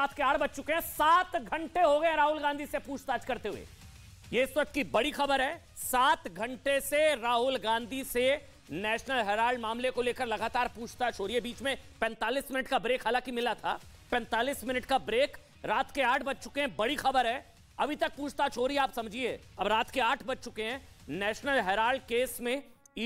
रात के आठ बज चुके हैं सात घंटे हो गए राहुल गांधी से पूछताछ करते हुए यह इस वक्त की बड़ी खबर है सात घंटे से राहुल गांधी से नेशनल हेराल्ड मामले को लेकर लगातार पूछताछ हो रही है बीच में 45 मिनट का ब्रेक हालांकि मिला था 45 मिनट का ब्रेक रात के आठ बज चुके हैं बड़ी खबर है अभी तक पूछताछ हो रही है आप समझिए अब रात के आठ बज चुके हैं नेशनल हेराल्ड केस में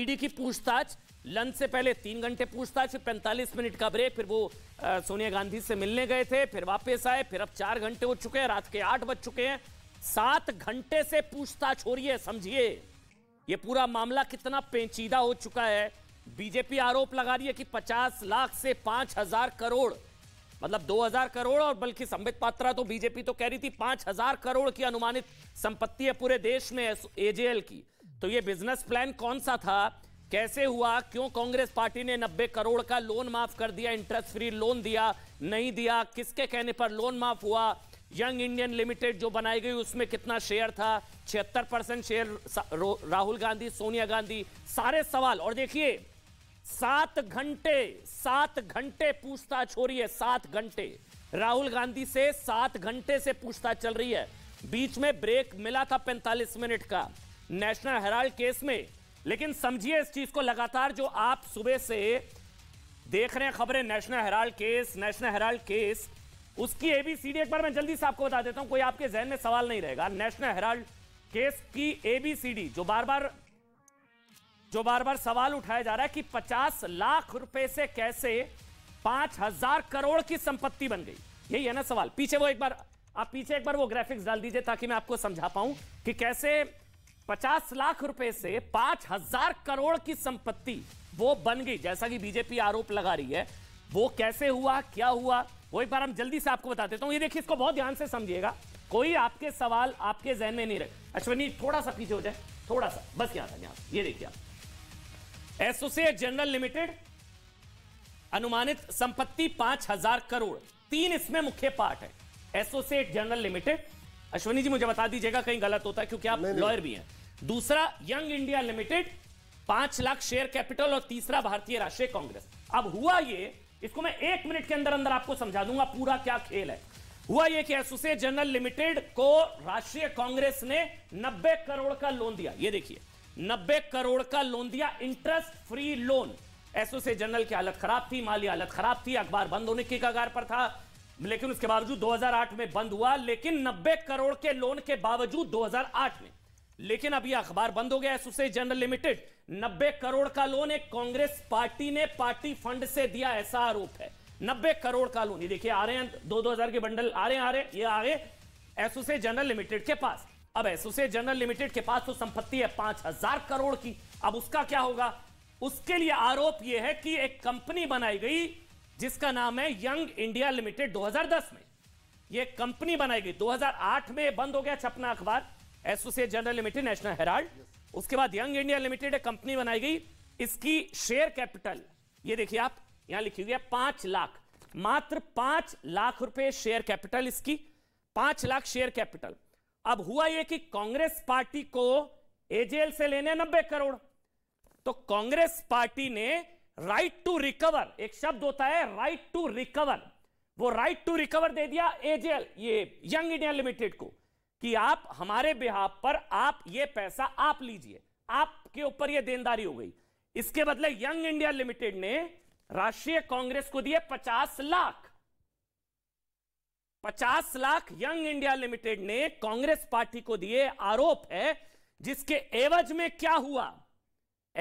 ईडी की पूछताछ लंच से पहले तीन घंटे पूछताछ फिर पैंतालीस मिनट का ब्रेक फिर वो सोनिया गांधी से मिलने गए थे फिर वापस आए फिर अब चार घंटे हो चुके हैं रात के आठ बज चुके हैं सात घंटे से पूछताछ हो रही है समझिए ये पूरा मामला कितना पेचीदा हो चुका है बीजेपी आरोप लगा रही है कि पचास लाख से पांच हजार करोड़ मतलब 2000 करोड़ और बल्कि संबित पात्रा तो बीजेपी तो कह रही थी 5000 करोड़ की अनुमानित संपत्ति है पूरे देश में एजेएल की तो ये बिजनेस प्लान कौन सा था कैसे हुआ क्यों कांग्रेस पार्टी ने 90 करोड़ का लोन माफ कर दिया इंटरेस्ट फ्री लोन दिया नहीं दिया किसके कहने पर लोन माफ हुआ यंग इंडियन लिमिटेड जो बनाई गई उसमें कितना शेयर था छिहत्तर परसेंट शेयर राहुल गांधी सोनिया गांधी सारे सवाल और देखिए सात घंटे सात घंटे पूछताछ हो रही है सात घंटे राहुल गांधी से सात घंटे से पूछताछ चल रही है बीच में ब्रेक मिला था पैंतालीस मिनट का नेशनल हेराल्ड केस में लेकिन समझिए इस चीज को लगातार जो आप सुबह से देख रहे हैं खबरें National Herald case National Herald case उसकी एबीसीडी एक बार मैं जल्दी से आपको बता देता हूं कोई आपके जहन में सवाल नहीं रहेगा नेशनल हेराल्ड केस की एबीसीडी जो बार बार जो बार बार सवाल उठाया जा रहा है कि 50 लाख रुपए से कैसे 5000 करोड़ की संपत्ति बन गई यही है ना सवाल पीछे वो एक बार आप पीछे एक बार वो ग्राफिक्स डाल दीजिए ताकि मैं आपको समझा पाऊं कि कैसे पचास लाख रुपए से पांच हजार करोड़ की संपत्ति वो बन गई जैसा कि बीजेपी आरोप लगा रही है वो कैसे हुआ क्या हुआ वो एक बार हम जल्दी से आपको बता देता हूं ये देखिए इसको बहुत ध्यान से समझिएगा कोई आपके सवाल आपके जहन में नहीं रहे अश्वनी थोड़ा सा पीछे हो जाए थोड़ा सा बस यहां था यहां ये देखिए आप एसोसिएट जनरल लिमिटेड अनुमानित संपत्ति पांच हजार करोड़ तीन इसमें मुख्य पार्ट है associate general limited Ashwani ji मुझे बता दीजिएगा कहीं गलत होता है क्योंकि आप लॉयर भी हैं दूसरा यंग इंडिया लिमिटेड पांच लाख शेयर कैपिटल और तीसरा भारतीय राष्ट्रीय कांग्रेस अब हुआ ये इसको मैं एक मिनट के अंदर अंदर आपको समझा दूंगा पूरा क्या खेल है हुआ ये कि एसोसिएट जनरल लिमिटेड को राष्ट्रीय कांग्रेस ने 90 करोड़ का लोन दिया ये देखिए 90 करोड़ का लोन दिया interest free loan associate general की हालत खराब थी माली हालत खराब थी अखबार बंद होने के कगार पर था लेकिन उसके बावजूद 2008 में बंद हुआ लेकिन 90 करोड़ के लोन के बावजूद 2008 में लेकिन अब यह अखबार बंद हो गया एसोसिएट जनरल लिमिटेड 90 करोड़ का लोन एक कांग्रेस पार्टी ने पार्टी फंड से दिया ऐसा आरोप है 90 करोड़ का लोन ये देखिए आ रहे हैं दो दो हजार के बंडल आ रहे हैं आ रहे ये आ गए एसोसिएट जनरल लिमिटेड के पास अब एसोसिएट जनरल लिमिटेड के पास तो संपत्ति है पांच हजार करोड़ की अब उसका क्या होगा उसके लिए आरोप यह है कि एक कंपनी बनाई गई जिसका नाम है यंग इंडिया लिमिटेड 2010 में यह कंपनी बनाई गई 2008 में बंद हो गया छपना अखबार associate general limited National Herald उसके बाद यंग इंडिया लिमिटेड एक कंपनी बनाई गई इसकी शेयर कैपिटल ये देखिए आप यहां लिखी हुई है पांच लाख मात्र पांच लाख रुपए शेयर कैपिटल इसकी पांच लाख शेयर कैपिटल अब हुआ यह कि कांग्रेस पार्टी को एजेएल से लेने नब्बे करोड़ तो कांग्रेस पार्टी ने राइट टू रिकवर एक शब्द होता है राइट टू रिकवर वो राइट टू रिकवर दे दिया एजेल ये यंग इंडिया लिमिटेड को कि आप हमारे बिहार पर आप ये पैसा आप लीजिए आपके ऊपर ये देनदारी हो गई इसके बदले यंग इंडिया लिमिटेड ने राष्ट्रीय कांग्रेस को दिए पचास लाख पचास लाख यंग इंडिया लिमिटेड ने कांग्रेस पार्टी को दिए आरोप है जिसके एवज में क्या हुआ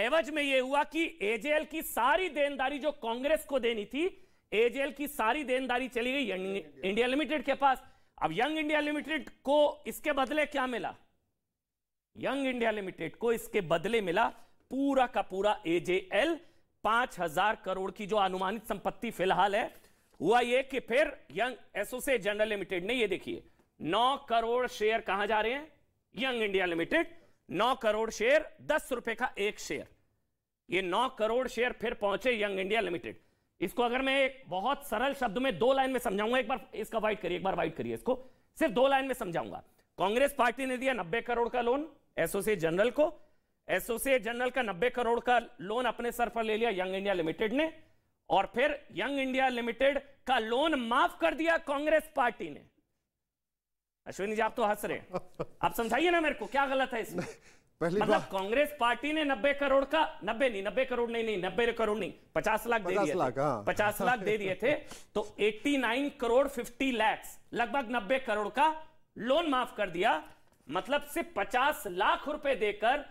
एवज में यह हुआ कि एजेएल की सारी देनदारी जो कांग्रेस को देनी थी एजेएल की सारी देनदारी चली गई इंडिया लिमिटेड के पास अब यंग इंडिया लिमिटेड को इसके बदले क्या मिला यंग इंडिया लिमिटेड को इसके बदले मिला पूरा का पूरा एजेएल पांच हजार करोड़ की जो अनुमानित संपत्ति फिलहाल है हुआ यह कि फिर यंग एसोसिएट जनरल लिमिटेड ने यह देखिए नौ करोड़ शेयर कहां जा रहे हैं यंग इंडिया लिमिटेड नौ करोड़ शेयर दस रुपए का एक शेयर ये नौ करोड़ शेयर फिर पहुंचे यंग इंडिया लिमिटेड इसको अगर मैं एक बहुत सरल शब्द में दो लाइन में समझाऊंगा एक बार इसका वाइट करिए एक बार वाइट करिए इसको सिर्फ दो लाइन में समझाऊंगा कांग्रेस पार्टी ने दिया नब्बे करोड़ का लोन एसोसिएट जनरल को एसोसिएट जनरल का नब्बे करोड़ का लोन अपने सर पर ले लिया यंग इंडिया लिमिटेड ने और फिर यंग इंडिया लिमिटेड का लोन माफ कर दिया कांग्रेस पार्टी ने अश्विनी जी आप तो हंस रहे हैं आप समझाइए ना मेरे को क्या गलत है इसमें पहली मतलब कांग्रेस पार्टी ने नब्बे करोड़ का नब्बे नहीं नब्बे करोड़ नहीं नहीं नब्बे करोड़ नहीं पचास लाख दे दिए लाख हाँ। लाख दे दिए थे तो नाइन करोड़ फिफ्टी लैक्स लगभग नब्बे करोड़ का लोन माफ कर दिया मतलब सिर्फ पचास लाख रुपए देकर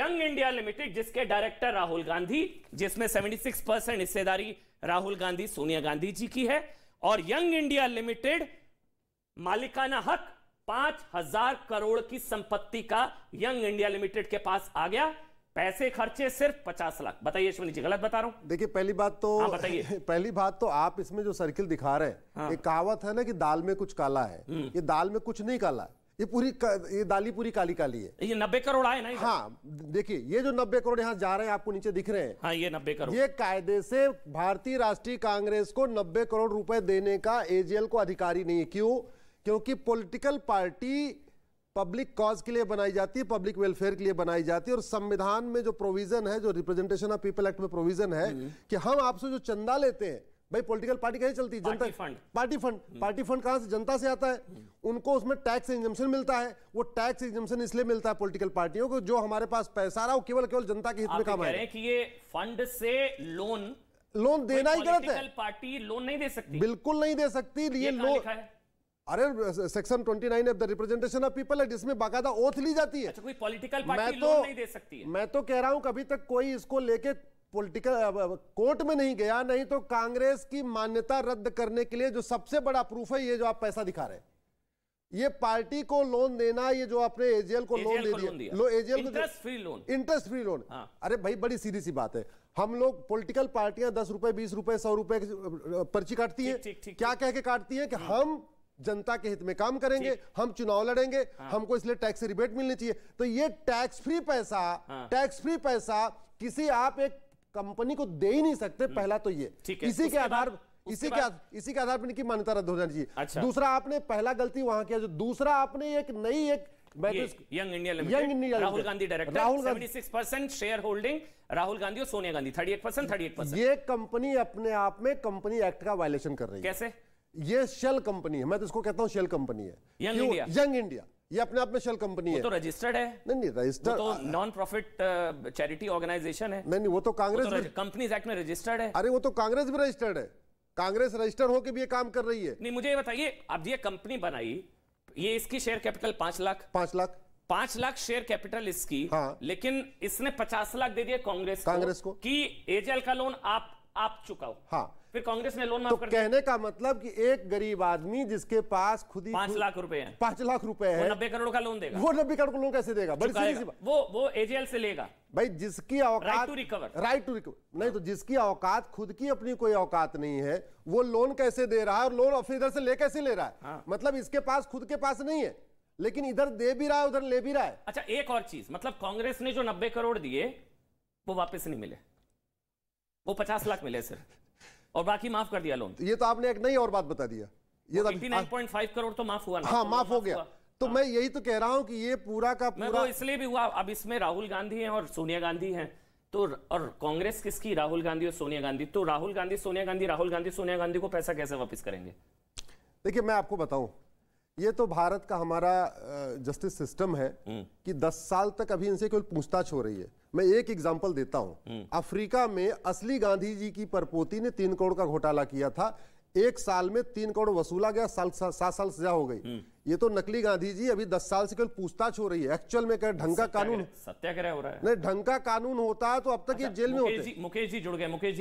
यंग इंडिया लिमिटेड जिसके डायरेक्टर राहुल गांधी जिसमें सिक्स परसेंट हिस्सेदारी राहुल गांधी सोनिया गांधी जी की है और यंग इंडिया लिमिटेड मालिकाना हक पांच हजार करोड़ की संपत्ति का यंग इंडिया लिमिटेड के पास आ गया पैसे खर्चे सिर्फ पचास लाख बताइए अश्विनी जी गलत बता रहा हूं देखिए पहली बात तो हाँ, बताइए पहली बात तो आप इसमें जो सर्किल दिखा रहे हैं हाँ। एक कहावत है ना कि दाल में कुछ काला है हम्म। ये दाल में कुछ नहीं काला है ये पूरी ये दाली पूरी काली काली है ये नब्बे करोड़ आए ना हाँ देखिए ये जो नब्बे करोड़ यहाँ जा रहे हैं आपको नीचे दिख रहे हैं हाँ, ये नब्बे करोड़ ये कायदे से भारतीय राष्ट्रीय कांग्रेस को नब्बे करोड़ रुपए देने का एजीएल को अधिकारी नहीं है क्यों क्योंकि पॉलिटिकल पार्टी पब्लिक कॉज के लिए बनाई जाती है पब्लिक वेलफेयर के लिए बनाई जाती है और संविधान में जो प्रोविजन है जो रिप्रेजेंटेशन ऑफ पीपल एक्ट में प्रोविजन है हम्म। कि हम आपसे जो चंदा लेते हैं भाई पॉलिटिकल पार्टी कहीं चलती है जनता fund party fund party fund कहां से जनता से आता है हम्म। उनको उसमें टैक्स एग्जम्पन मिलता है वो टैक्स एग्जम्पन इसलिए मिलता है पॉलिटिकल पार्टियों को जो हमारे पास पैसा रहा वो केवल केवल जनता के हित में काम है कि ये फंड से लोन लोन देना ही गलत है पार्टी लोन नहीं दे सकती बिल्कुल नहीं दे सकती ये लोन अरे section twenty nine of the representation of people act इसमें बाकायदा ओथ ली जाती है अच्छा, कोई पॉलिटिकल पार्टी मैं तो, नहीं दे सकती है मैं तो कह रहा हूं कभी तक कोई इसको लेके पॉलिटिकल कोर्ट में नहीं गया नहीं तो कांग्रेस की मान्यता रद्द करने के लिए जो सबसे बड़ा प्रूफ है ये जो आप पैसा दिखा रहे हैं ये पार्टी को लोन देना ये जो आपने एजीएल को लोन दे दिया लो AGL interest free loan interest free loan अरे भाई बड़ी सीधी सी बात है हम लोग पॉलिटिकल पार्टियां दस रुपए बीस रुपए सौ रुपए पर्ची काटती है क्या कह के काटती है कि हम जनता के हित में काम करेंगे हम चुनाव लड़ेंगे हाँ। हमको इसलिए टैक्स रिबेट मिलनी चाहिए तो ये टैक्स फ्री पैसा हाँ। टैक्स फ्री पैसा किसी आप एक कंपनी को दे ही नहीं सकते हम्म। पहला तो ये इसी के आधार इसी के इसी के आधार पर इनकी मान्यता रद्द हो जानी चाहिए अच्छा। दूसरा आपने पहला गलती वहां किया जो दूसरा आपने एक नई एक young India young India Rahul Gandhi director Rahul Gandhi six percent share holding Rahul Gandhi और Sonia Gandhi thirty eight percent thirty eight percent ये कंपनी अपने आप में कंपनी एक्ट का वायलेशन कर रही है कैसे ये शेल कंपनी है मैं तो इसको कहता हूँ शेल कंपनी है यंग इंडिया यंग इंडिया ये अपने आप में शेल कंपनी है तो रजिस्टर्ड है नहीं नहीं रजिस्टर्ड तो नॉन प्रॉफिट चैरिटी ऑर्गेनाइजेशन है नहीं नहीं वो तो कांग्रेस कंपनी एक्ट में रजिस्टर्ड है अरे वो तो कांग्रेस भी रजिस्टर्ड है कांग्रेस रजिस्टर होकर भी ये काम कर रही है नहीं मुझे ये बताइए अब ये कंपनी बनाई ये इसकी शेयर कैपिटल पांच लाख पांच लाख पांच लाख शेयर कैपिटल इसकी हाँ। लेकिन इसने पचास लाख दे दिया कांग्रेस कांग्रेस को को कि एजेएल का लोन आप आप चुकाओ हाँ फिर कांग्रेस ने लोन माफ तो कर कहने का मतलब कि एक गरीब आदमी जिसके पास खुद ही पांच लाख रुपए हैं पांच लाख रुपए है नब्बे करोड़ का लोन देगा वो नब्बे करोड़ का लोन कैसे देगा बड़ी सीधी वो वो एजीएल से लेगा भाई जिसकी औकात to recover right to recover नहीं तो जिसकी औकात खुद की अपनी कोई औकात नहीं है वो लोन कैसे दे रहा है और लोन फिर इधर से ले कैसे ले रहा है हाँ। मतलब इसके पास खुद के पास नहीं है लेकिन इधर दे भी रहा है उधर ले भी रहा है अच्छा एक और चीज मतलब कांग्रेस ने जो नब्बे करोड़ दिए वो वापस नहीं मिले वो पचास लाख मिले सिर्फ और बाकी माफ कर दिया लोन ये तो आपने एक नई और बात बता दिया ये तो करोड़ तो माफ हुआ हाँ माफ हो गया तो हाँ। मैं यही तो कह रहा हूं कि ये पूरा का पूरा इसलिए भी हुआ अब इसमें राहुल गांधी हैं और सोनिया गांधी हैं तो और कांग्रेस किसकी राहुल गांधी और सोनिया गांधी तो राहुल गांधी सोनिया गांधी राहुल गांधी सोनिया गांधी को पैसा कैसे वापस करेंगे देखिए मैं आपको बताऊं ये तो भारत का हमारा जस्टिस सिस्टम है हम्म। कि 10 साल तक अभी इनसे केवल पूछताछ हो रही है मैं एक एग्जाम्पल देता हूं हम्म। अफ्रीका में असली गांधी जी की परपोती ने तीन करोड़ का घोटाला किया था एक साल में तीन करोड़ वसूला गया साल सात साल सजा हो गई हम्म। ये तो नकली गांधी जी अभी दस साल से कल पूछताछ हो रही है एक्चुअल में क्या ढंग का कानून सत्याग्रह हो रहा है नहीं ढंग का कानून होता है तो अब तक ये अच्छा, जेल में होते मुकेश जी जुड़ गए मुकेश